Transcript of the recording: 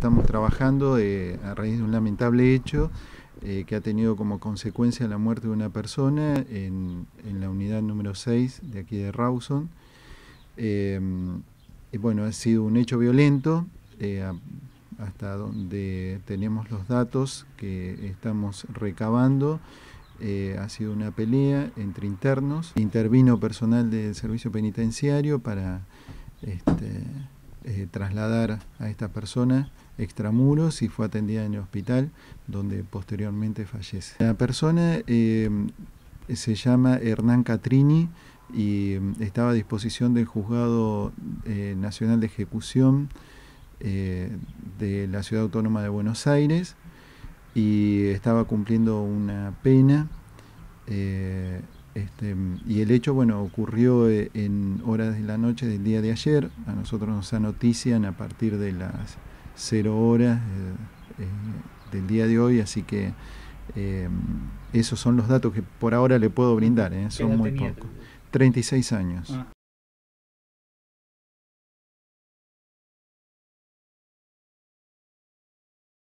Estamos trabajando eh, a raíz de un lamentable hecho eh, que ha tenido como consecuencia la muerte de una persona en, la unidad número 6 de aquí de Rawson. Eh, bueno, ha sido un hecho violento, hasta donde tenemos los datos que estamos recabando. ha sido una pelea entre internos. Intervino personal del servicio penitenciario para... Este, eh, trasladar a esta persona extramuros y fue atendida en el hospital, donde posteriormente fallece. La persona eh, se llama Hernán Catrini y mm, estaba a disposición del Juzgado eh, Nacional de Ejecución de la Ciudad Autónoma de Buenos Aires y estaba cumpliendo una pena. Este, y el hecho, bueno, ocurrió eh, en horas de la noche del día de ayer. A nosotros nos anotician a partir de las cero horas eh, eh, del día de hoy, así que esos son los datos que por ahora le puedo brindar, son muy pocos. 36 años. Ah.